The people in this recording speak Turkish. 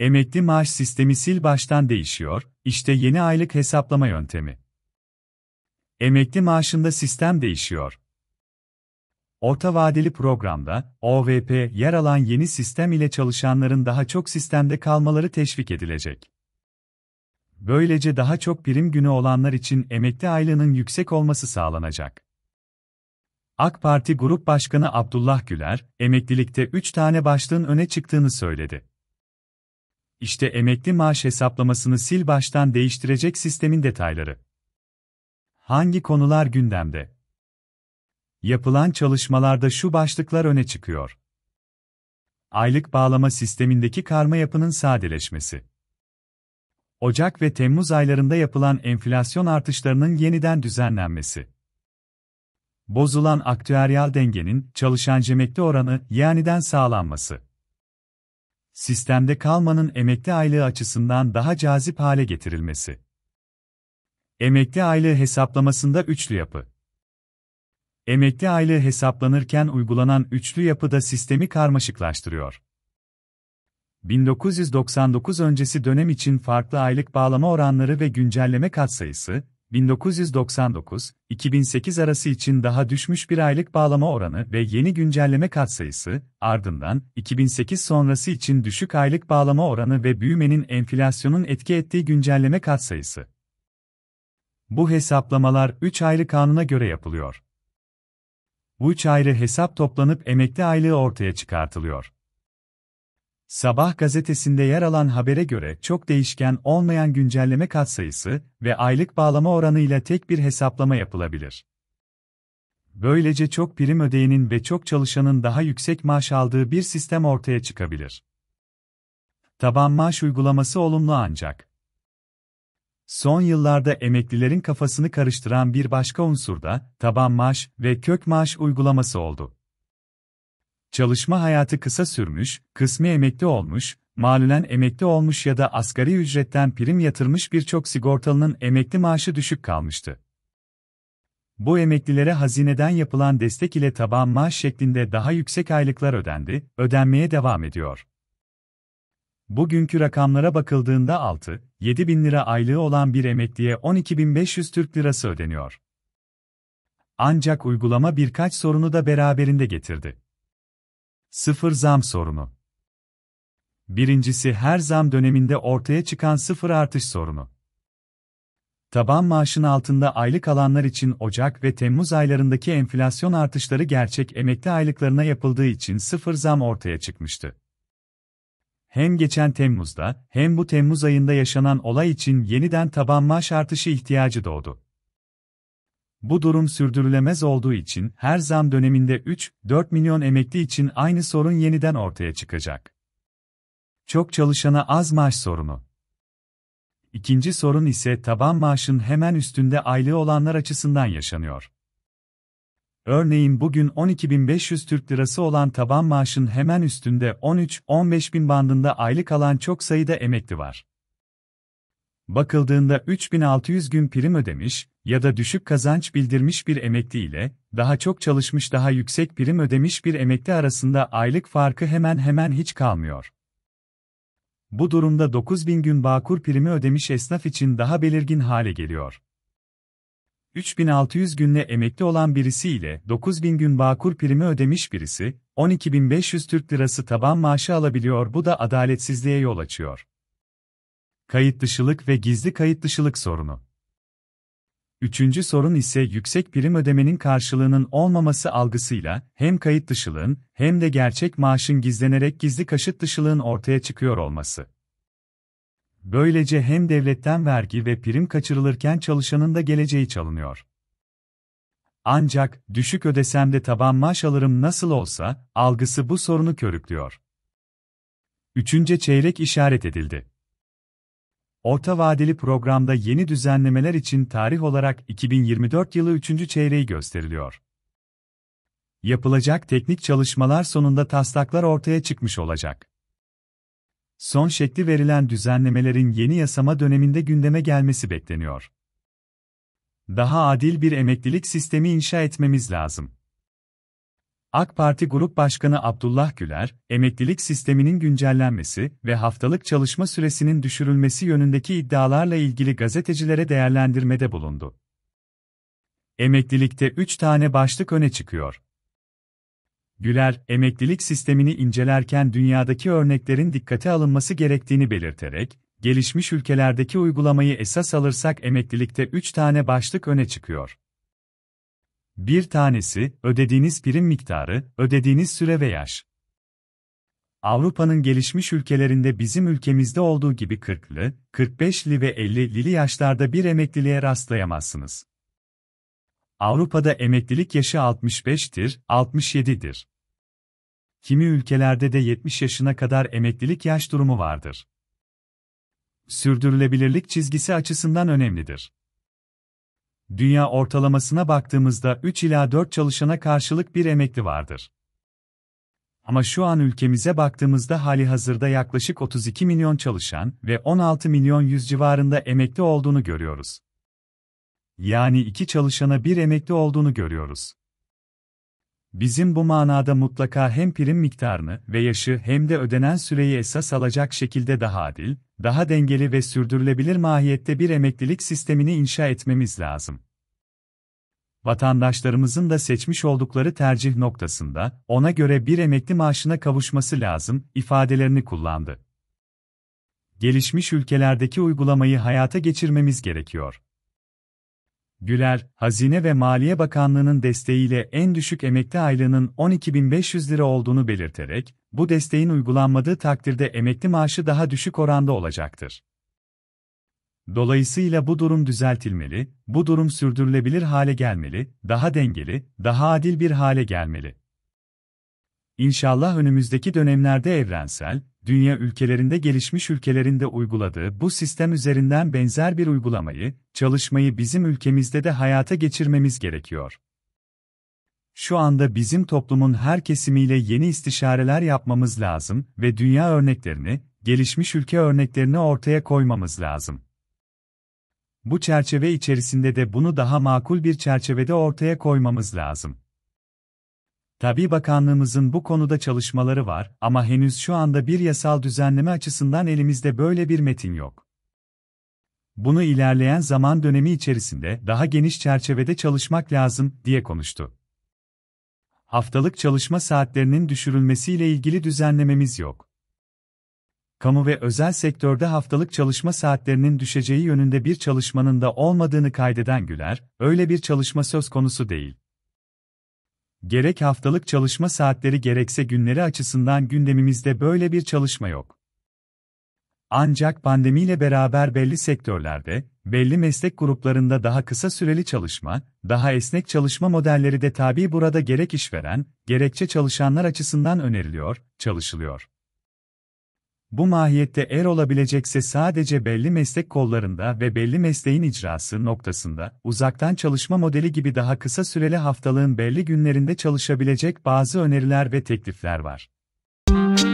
Emekli maaş sistemi sil baştan değişiyor, işte yeni aylık hesaplama yöntemi. Emekli maaşında sistem değişiyor. Orta vadeli programda, OVP yer alan yeni sistem ile çalışanların daha çok sistemde kalmaları teşvik edilecek. Böylece daha çok prim günü olanlar için emekli aylığının yüksek olması sağlanacak. AK Parti Grup Başkanı Abdullah Güler, emeklilikte 3 tane başlığın öne çıktığını söyledi. İşte emekli maaş hesaplamasını sil baştan değiştirecek sistemin detayları. Hangi konular gündemde? Yapılan çalışmalarda şu başlıklar öne çıkıyor. Aylık bağlama sistemindeki karma yapının sadeleşmesi. Ocak ve Temmuz aylarında yapılan enflasyon artışlarının yeniden düzenlenmesi. Bozulan aktüeryal dengenin çalışan emekli oranı yeniden sağlanması sistemde kalmanın emekli aylığı açısından daha cazip hale getirilmesi. Emekli aylığı hesaplamasında üçlü yapı. Emekli aylığı hesaplanırken uygulanan üçlü yapı da sistemi karmaşıklaştırıyor. 1999 öncesi dönem için farklı aylık bağlama oranları ve güncelleme katsayısı, 1999-2008 arası için daha düşmüş bir aylık bağlama oranı ve yeni güncelleme katsayısı, ardından 2008 sonrası için düşük aylık bağlama oranı ve büyümenin enflasyonun etki ettiği güncelleme katsayısı. Bu hesaplamalar 3 ayrı kanuna göre yapılıyor. Bu 3 ayrı hesap toplanıp emekli aylığı ortaya çıkartılıyor. Sabah gazetesinde yer alan habere göre çok değişken olmayan güncelleme katsayısı ve aylık bağlama oranıyla tek bir hesaplama yapılabilir. Böylece çok prim ödeyenin ve çok çalışanın daha yüksek maaş aldığı bir sistem ortaya çıkabilir. Taban maaş uygulaması olumlu ancak. Son yıllarda emeklilerin kafasını karıştıran bir başka unsur da taban maaş ve kök maaş uygulaması oldu. Çalışma hayatı kısa sürmüş, kısmi emekli olmuş, malulen emekli olmuş ya da asgari ücretten prim yatırmış birçok sigortalının emekli maaşı düşük kalmıştı. Bu emeklilere hazineden yapılan destek ile taban maaş şeklinde daha yüksek aylıklar ödendi, ödenmeye devam ediyor. Bugünkü rakamlara bakıldığında 6, 7 bin lira aylığı olan bir emekliye 12.500 Türk lirası ödeniyor. Ancak uygulama birkaç sorunu da beraberinde getirdi. Sıfır zam sorunu. Birincisi her zam döneminde ortaya çıkan sıfır artış sorunu. Taban maaşın altında aylık alanlar için Ocak ve Temmuz aylarındaki enflasyon artışları gerçek emekli aylıklarına yapıldığı için sıfır zam ortaya çıkmıştı. Hem geçen Temmuz'da hem bu Temmuz ayında yaşanan olay için yeniden taban maaş artışı ihtiyacı doğdu. Bu durum sürdürülemez olduğu için her zam döneminde 3-4 milyon emekli için aynı sorun yeniden ortaya çıkacak. Çok çalışana az maaş sorunu. İkinci sorun ise taban maaşın hemen üstünde aylığı olanlar açısından yaşanıyor. Örneğin bugün 12.500 Türk Lirası olan taban maaşın hemen üstünde 13-15 bin bandında aylık alan çok sayıda emekli var bakıldığında 3600 gün prim ödemiş ya da düşük kazanç bildirmiş bir emekli ile daha çok çalışmış daha yüksek prim ödemiş bir emekli arasında aylık farkı hemen hemen hiç kalmıyor. Bu durumda 9000 gün bağkur primi ödemiş esnaf için daha belirgin hale geliyor. 3600 günle emekli olan birisi ile 9000 gün bağkur primi ödemiş birisi 12500 Türk Lirası taban maaşı alabiliyor. Bu da adaletsizliğe yol açıyor. Kayıt dışılık ve gizli kayıt dışılık sorunu. Üçüncü sorun ise yüksek prim ödemenin karşılığının olmaması algısıyla hem kayıt dışılığın hem de gerçek maaşın gizlenerek gizli kaşıt dışılığın ortaya çıkıyor olması. Böylece hem devletten vergi ve prim kaçırılırken çalışanın da geleceği çalınıyor. Ancak düşük ödesem de taban maaş alırım nasıl olsa algısı bu sorunu körüklüyor. Üçüncü çeyrek işaret edildi orta vadeli programda yeni düzenlemeler için tarih olarak 2024 yılı 3. çeyreği gösteriliyor. Yapılacak teknik çalışmalar sonunda taslaklar ortaya çıkmış olacak. Son şekli verilen düzenlemelerin yeni yasama döneminde gündeme gelmesi bekleniyor. Daha adil bir emeklilik sistemi inşa etmemiz lazım. AK Parti Grup Başkanı Abdullah Güler, emeklilik sisteminin güncellenmesi ve haftalık çalışma süresinin düşürülmesi yönündeki iddialarla ilgili gazetecilere değerlendirmede bulundu. Emeklilikte 3 tane başlık öne çıkıyor. Güler, emeklilik sistemini incelerken dünyadaki örneklerin dikkate alınması gerektiğini belirterek, gelişmiş ülkelerdeki uygulamayı esas alırsak emeklilikte 3 tane başlık öne çıkıyor. Bir tanesi, ödediğiniz prim miktarı, ödediğiniz süre ve yaş. Avrupa'nın gelişmiş ülkelerinde bizim ülkemizde olduğu gibi 40'lı, 45'li ve 50'li yaşlarda bir emekliliğe rastlayamazsınız. Avrupa'da emeklilik yaşı 65'tir, 67'dir. Kimi ülkelerde de 70 yaşına kadar emeklilik yaş durumu vardır. Sürdürülebilirlik çizgisi açısından önemlidir dünya ortalamasına baktığımızda 3 ila 4 çalışana karşılık bir emekli vardır. Ama şu an ülkemize baktığımızda hali hazırda yaklaşık 32 milyon çalışan ve 16 milyon 100 civarında emekli olduğunu görüyoruz. Yani iki çalışana bir emekli olduğunu görüyoruz. Bizim bu manada mutlaka hem prim miktarını ve yaşı hem de ödenen süreyi esas alacak şekilde daha adil, daha dengeli ve sürdürülebilir mahiyette bir emeklilik sistemini inşa etmemiz lazım. Vatandaşlarımızın da seçmiş oldukları tercih noktasında ona göre bir emekli maaşına kavuşması lazım ifadelerini kullandı. Gelişmiş ülkelerdeki uygulamayı hayata geçirmemiz gerekiyor. Güler, Hazine ve Maliye Bakanlığı'nın desteğiyle en düşük emekli aylığının 12.500 lira olduğunu belirterek, bu desteğin uygulanmadığı takdirde emekli maaşı daha düşük oranda olacaktır. Dolayısıyla bu durum düzeltilmeli, bu durum sürdürülebilir hale gelmeli, daha dengeli, daha adil bir hale gelmeli. İnşallah önümüzdeki dönemlerde evrensel, dünya ülkelerinde gelişmiş ülkelerinde uyguladığı bu sistem üzerinden benzer bir uygulamayı, çalışmayı bizim ülkemizde de hayata geçirmemiz gerekiyor. Şu anda bizim toplumun her kesimiyle yeni istişareler yapmamız lazım ve dünya örneklerini, gelişmiş ülke örneklerini ortaya koymamız lazım. Bu çerçeve içerisinde de bunu daha makul bir çerçevede ortaya koymamız lazım. Tabi Bakanlığımızın bu konuda çalışmaları var ama henüz şu anda bir yasal düzenleme açısından elimizde böyle bir metin yok. Bunu ilerleyen zaman dönemi içerisinde daha geniş çerçevede çalışmak lazım diye konuştu. Haftalık çalışma saatlerinin düşürülmesiyle ilgili düzenlememiz yok. Kamu ve özel sektörde haftalık çalışma saatlerinin düşeceği yönünde bir çalışmanın da olmadığını kaydeden Güler, öyle bir çalışma söz konusu değil. Gerek haftalık çalışma saatleri gerekse günleri açısından gündemimizde böyle bir çalışma yok. Ancak pandemiyle beraber belli sektörlerde, belli meslek gruplarında daha kısa süreli çalışma, daha esnek çalışma modelleri de tabi burada gerek işveren, gerekçe çalışanlar açısından öneriliyor, çalışılıyor. Bu mahiyette er olabilecekse sadece belli meslek kollarında ve belli mesleğin icrası noktasında, uzaktan çalışma modeli gibi daha kısa süreli haftalığın belli günlerinde çalışabilecek bazı öneriler ve teklifler var.